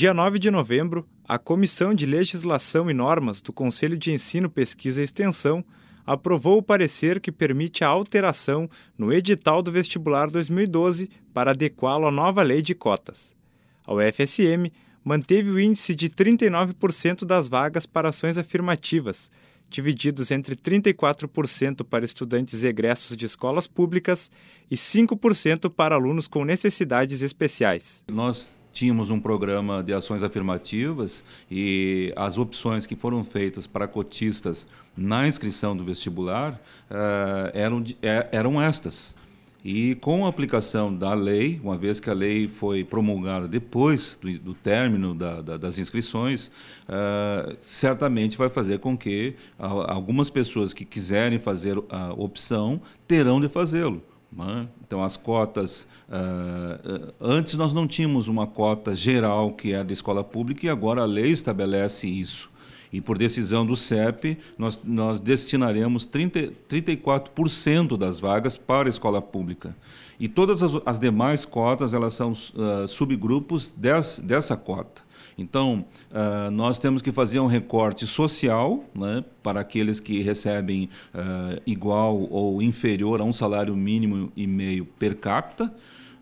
Dia 9 de novembro, a Comissão de Legislação e Normas do Conselho de Ensino, Pesquisa e Extensão aprovou o parecer que permite a alteração no edital do vestibular 2012 para adequá-lo à nova lei de cotas. A UFSM manteve o índice de 39% das vagas para ações afirmativas, divididos entre 34% para estudantes egressos de escolas públicas e 5% para alunos com necessidades especiais. Nós tínhamos um programa de ações afirmativas e as opções que foram feitas para cotistas na inscrição do vestibular eh, eram, eh, eram estas. E com a aplicação da lei, uma vez que a lei foi promulgada depois do, do término da, da, das inscrições, uh, certamente vai fazer com que ah, algumas pessoas que quiserem fazer a opção terão de fazê-lo. É? Então, as cotas. Ah, ah, antes nós não tínhamos uma cota geral, que é a da escola pública, e agora a lei estabelece isso. E por decisão do CEP, nós, nós destinaremos 30, 34% das vagas para a escola pública. E todas as, as demais cotas, elas são uh, subgrupos des, dessa cota. Então, uh, nós temos que fazer um recorte social né, para aqueles que recebem uh, igual ou inferior a um salário mínimo e meio per capita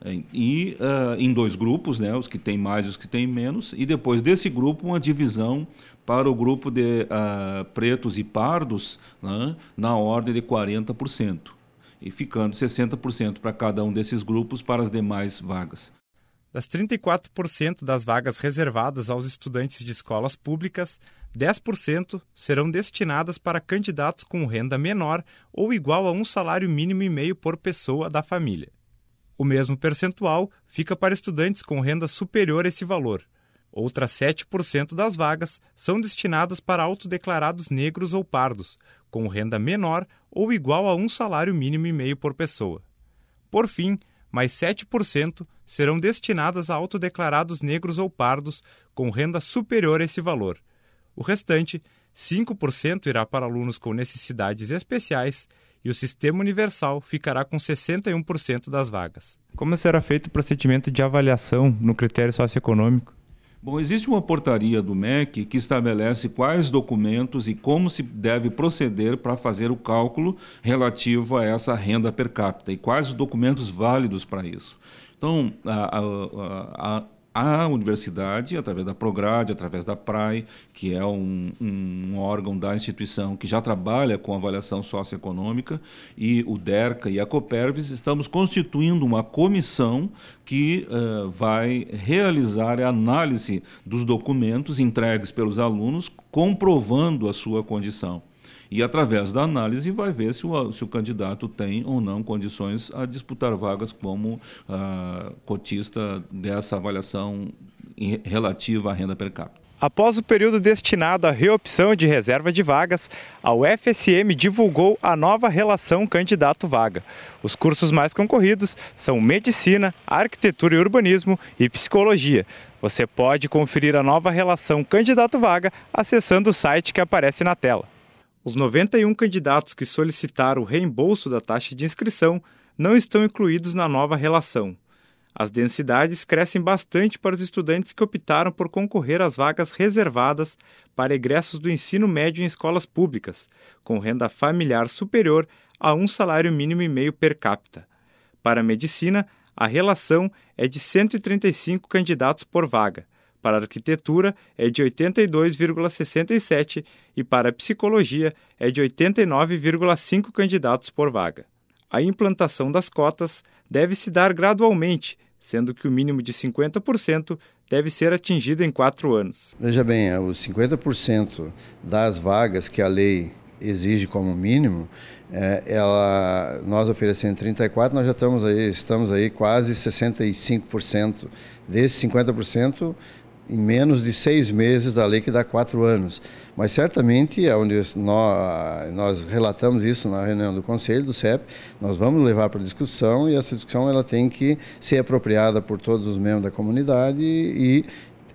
eh, e uh, em dois grupos, né, os que têm mais e os que têm menos, e depois desse grupo uma divisão para o grupo de uh, pretos e pardos né, na ordem de 40%, e ficando 60% para cada um desses grupos para as demais vagas. Das 34% das vagas reservadas aos estudantes de escolas públicas, 10% serão destinadas para candidatos com renda menor ou igual a um salário mínimo e meio por pessoa da família. O mesmo percentual fica para estudantes com renda superior a esse valor. Outras 7% das vagas são destinadas para autodeclarados negros ou pardos, com renda menor ou igual a um salário mínimo e meio por pessoa. Por fim, mais 7% serão destinadas a autodeclarados negros ou pardos com renda superior a esse valor. O restante, 5% irá para alunos com necessidades especiais e o Sistema Universal ficará com 61% das vagas. Como será feito o procedimento de avaliação no critério socioeconômico? Bom, existe uma portaria do MEC que estabelece quais documentos e como se deve proceder para fazer o cálculo relativo a essa renda per capita e quais os documentos válidos para isso. Então, a, a, a, a universidade, através da Prograde, através da PRAE, que é um, um, órgão da instituição que já trabalha com avaliação socioeconômica, e o DERCA e a Copervis, estamos constituindo uma comissão que uh, vai realizar a análise dos documentos entregues pelos alunos, comprovando a sua condição e, através da análise, vai ver se o, se o candidato tem ou não condições a disputar vagas como ah, cotista dessa avaliação em, relativa à renda per capita. Após o período destinado à reopção de reserva de vagas, a UFSM divulgou a nova relação candidato-vaga. Os cursos mais concorridos são Medicina, Arquitetura e Urbanismo e Psicologia. Você pode conferir a nova relação candidato-vaga acessando o site que aparece na tela. Os 91 candidatos que solicitaram o reembolso da taxa de inscrição não estão incluídos na nova relação. As densidades crescem bastante para os estudantes que optaram por concorrer às vagas reservadas para egressos do ensino médio em escolas públicas, com renda familiar superior a um salário mínimo e meio per capita. Para a medicina, a relação é de 135 candidatos por vaga. Para arquitetura é de 82,67 e para psicologia é de 89,5 candidatos por vaga. A implantação das cotas deve se dar gradualmente, sendo que o mínimo de 50% deve ser atingido em quatro anos. Veja bem, é, os 50% das vagas que a lei exige como mínimo, é, ela, nós oferecendo 34, nós já estamos aí, estamos aí quase 65%. Desses 50%, em menos de seis meses da lei que dá quatro anos. Mas certamente, é onde nós, ah, nós relatamos isso na reunião do Conselho, do CEP, nós vamos levar para discussão e essa discussão ela tem que ser apropriada por todos os membros da comunidade e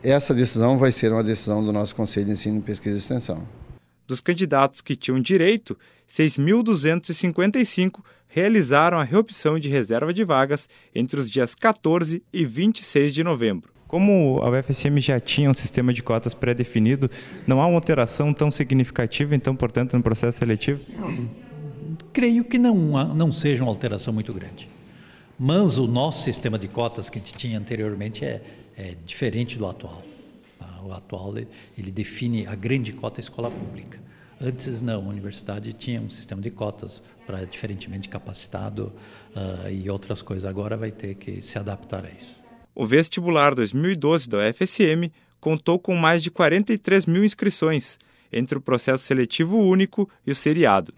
essa decisão vai ser uma decisão do nosso Conselho de Ensino, Pesquisa e Extensão. Dos candidatos que tinham direito, 6.255 realizaram a reopção de reserva de vagas entre os dias 14 e 26 de novembro. Como a UFSM já tinha um sistema de cotas pré-definido, não há uma alteração tão significativa, então, portanto, no processo seletivo? Creio que não, não seja uma alteração muito grande. Mas o nosso sistema de cotas que tinha anteriormente é, é diferente do atual. Ah, o atual ele define a grande cota escola pública. Antes não, a universidade tinha um sistema de cotas para diferentemente capacitado uh, e outras coisas. Agora vai ter que se adaptar a isso. O vestibular 2012 da UFSM contou com mais de 43 mil inscrições entre o processo seletivo único e o seriado.